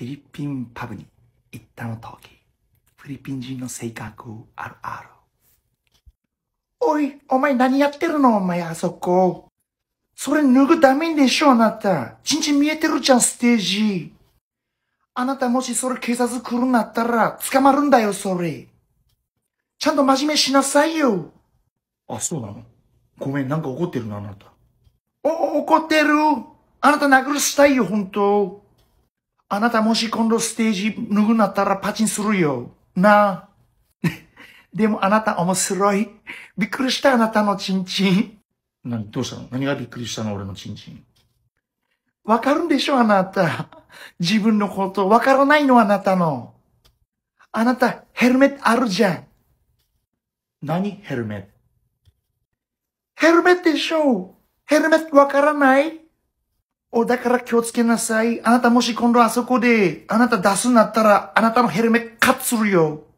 フィリピンパブに行ったの時、フィリピン人の性格あるある。おい、お前何やってるのお前あそこ。それ脱ぐダメでしょあなた。ちんちん見えてるじゃん、ステージ。あなたもしそれ警察来るんだったら捕まるんだよ、それ。ちゃんと真面目しなさいよ。あ、そうなのごめん、なんか怒ってるな、あなた。お、怒ってるあなた殴るしたいよ、本当あなたもし今度ステージ脱ぐなったらパチンするよ。なあ。でもあなた面白い。びっくりしたあなたのチンチン。何、どうしたの何がびっくりしたの俺のチンチン。わかるんでしょあなた。自分のことわからないのあなたの。あなたヘルメットあるじゃん。何ヘルメットヘルメットでしょヘルメットわからないお、だから気をつけなさい。あなたもし今度あそこで、あなた出すんだったら、あなたのヘルメットカッツするよ。